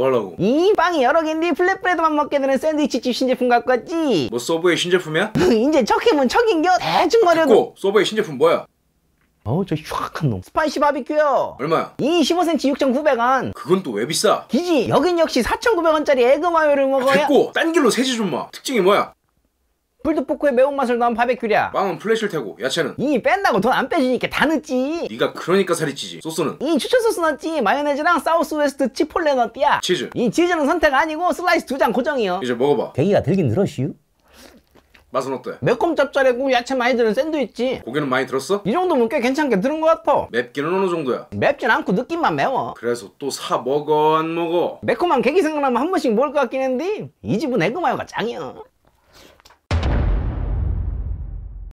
뭐 하려고? 이 빵이 여러 개인데 플랫브레드만 먹게 되는 샌드위치집 신제품 갖고 왔지? 뭐 서브웨이 신제품이야? 이제 척해면 척인겨? 대충 말해도 아, 서브웨이 신제품 뭐야? 어우 저 흉악한 놈 스파이시 바비큐요 얼마야? 이 15cm 6,900원 그건 또 왜 비싸? 기지 여긴 역시 4,900원짜리 에그 마요를 먹어야 아, 됐고 딴 길로 세지 좀마 특징이 뭐야? 불드포크의 매운맛을 넣은 바베큐랴 빵은 플래시를 태고 야채는 이 뺀다고 돈 안 빼주니까 다 넣지 니가 그러니까 살이 찌지 소스는 이 추천 소스 넣었지 마요네즈랑 사우스웨스트 치폴레 넣었디야 치즈 이 치즈는 선택 아니고 슬라이스 두 장 고정이요 이제 먹어봐 대기가 들긴 들었슈 맛은 어때? 매콤 짭짤하고 야채 많이 들은 샌드위치 고기는 많이 들었어? 이 정도면 꽤 괜찮게 들은 것 같아 맵기는 어느 정도야? 맵진 않고 느낌만 매워 그래서 또 사 먹어 안 먹어? 매콤한 계기 생각나면 한 번씩 먹을 것 같긴 했는데 이 집은 에그마요가 짱이야